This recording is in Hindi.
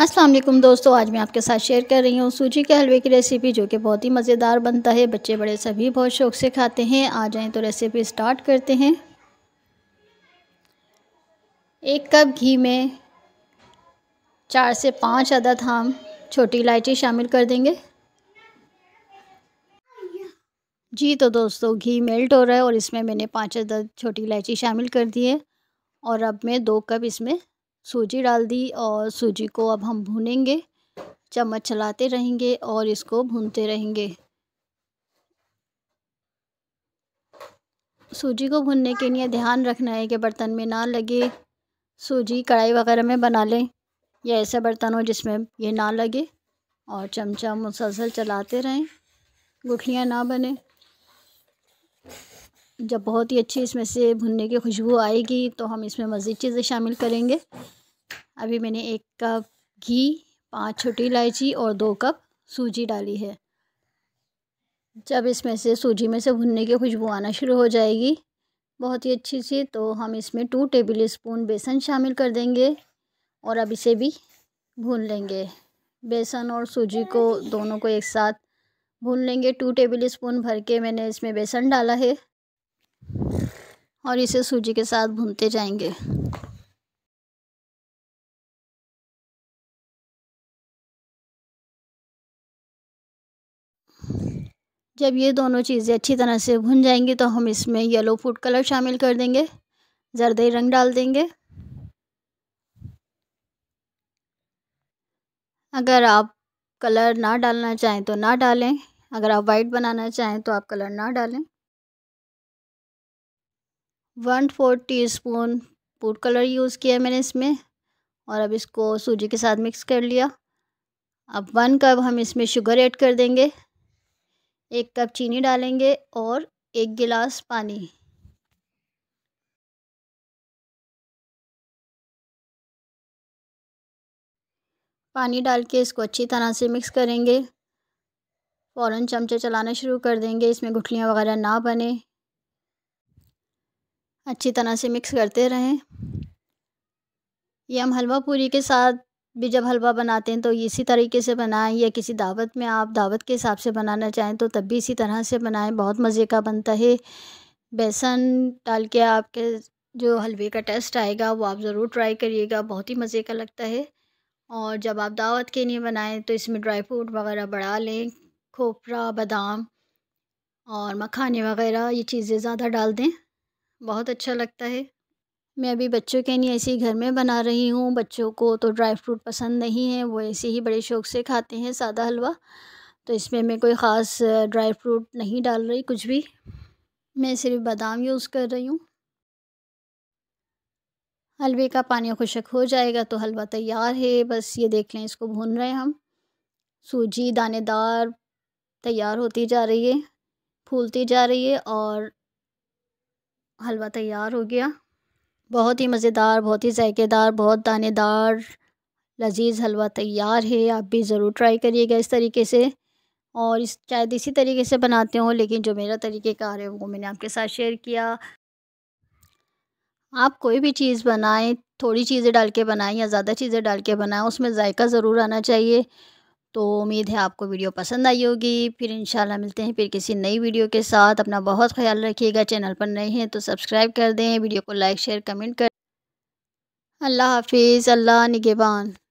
असलम दोस्तों आज मैं आपके साथ शेयर कर रही हूँ सूजी के हलवे की रेसिपी जो कि बहुत ही मज़ेदार बनता है बच्चे बड़े सभी बहुत शौक से खाते हैं आ जाएं तो रेसिपी स्टार्ट करते हैं एक कप घी में चार से पाँच अदद हम छोटी इलायची शामिल कर देंगे जी तो दोस्तों घी मेल्ट हो रहा है और इसमें मैंने पाँच अदद छोटी इलायची शामिल कर दी है और अब मैं दो कप इसमें सूजी डाल दी और सूजी को अब हम भूनेंगे चम्मच चलाते रहेंगे और इसको भूनते रहेंगे सूजी को भूनने के लिए ध्यान रखना है कि बर्तन में ना लगे सूजी कढ़ाई वगैरह में बना लें या ऐसे बर्तन हो जिसमें ये ना लगे और चमचा मुसलसल चलाते रहें गुठलियाँ ना बने जब बहुत ही अच्छी इसमें से भुनने की खुशबू आएगी तो हम इसमें मज़ीद चीज़ें शामिल करेंगे अभी मैंने एक कप घी पाँच छोटी इलायची और दो कप सूजी डाली है जब इसमें से सूजी में से भुनने की खुशबू आना शुरू हो जाएगी बहुत ही अच्छी सी तो हम इसमें टू टेबल स्पून बेसन शामिल कर देंगे और अब इसे भी भून लेंगे बेसन और सूजी को दोनों को एक साथ भून लेंगे टू टेबल स्पून भर के मैंने इसमें बेसन डाला है और इसे सूजी के साथ भूनते जाएंगे जब ये दोनों चीज़ें अच्छी तरह से भुन जाएंगी तो हम इसमें येलो फूड कलर शामिल कर देंगे जरदई रंग डाल देंगे अगर आप कलर ना डालना चाहें तो ना डालें अगर आप वाइट बनाना चाहें तो आप कलर ना डालें one four teaspoon food colour use किया मैंने इसमें और अब इसको सूजी के साथ मिक्स कर लिया अब वन कप हम इसमें शुगर ऐड कर देंगे एक कप चीनी डालेंगे और एक गिलास पानी पानी डाल के इसको अच्छी तरह से मिक्स करेंगे फ़ौरन चमचे चलाना शुरू कर देंगे इसमें गुठलियाँ वगैरह ना बने अच्छी तरह से मिक्स करते रहें ये हम हलवा पूरी के साथ भी जब हलवा बनाते हैं तो इसी तरीके से बनाएं या किसी दावत में आप दावत के हिसाब से बनाना चाहें तो तब भी इसी तरह से बनाएं बहुत मज़े का बनता है बेसन डाल के आपके जो हलवे का टेस्ट आएगा वो आप ज़रूर ट्राई करिएगा बहुत ही मज़े का लगता है और जब आप दावत के लिए बनाएं तो इसमें ड्राई फ्रूट वगैरह बढ़ा लें खोपरा बादाम और मखाने वगैरह ये चीज़ें ज़्यादा डाल दें बहुत अच्छा लगता है मैं अभी बच्चों के लिए ऐसे ही घर में बना रही हूँ बच्चों को तो ड्राई फ्रूट पसंद नहीं है वो ऐसे ही बड़े शौक़ से खाते हैं सादा हलवा तो इसमें मैं कोई ख़ास ड्राई फ्रूट नहीं डाल रही कुछ भी मैं सिर्फ बादाम यूज़ कर रही हूँ हलवे का पानी खुशक हो जाएगा तो हलवा तैयार है बस ये देख लें इसको भून रहे हैं हम सूजी दानेदार तैयार होती जा रही है फूलती जा रही है और हलवा तैयार हो गया बहुत ही मज़ेदार बहुत ही जायकेदार बहुत दानेदार लजीज हलवा तैयार है आप भी ज़रूर ट्राई करिएगा इस तरीके से और इस शायद इसी तरीके से बनाते हो लेकिन जो मेरा तरीक़ेकार है वो मैंने आपके साथ शेयर किया आप कोई भी चीज़ बनाएं थोड़ी चीज़ें डाल के बनाएं या ज़्यादा चीज़ें डाल के बनाएं उसमें जायका ज़रूर आना चाहिए तो उम्मीद है आपको वीडियो पसंद आई होगी फिर इंशाल्लाह मिलते हैं फिर किसी नई वीडियो के साथ अपना बहुत ख्याल रखिएगा चैनल पर नए हैं तो सब्सक्राइब कर दें वीडियो को लाइक शेयर कमेंट कर अल्लाह हाफिज़ अल्लाह निगेबान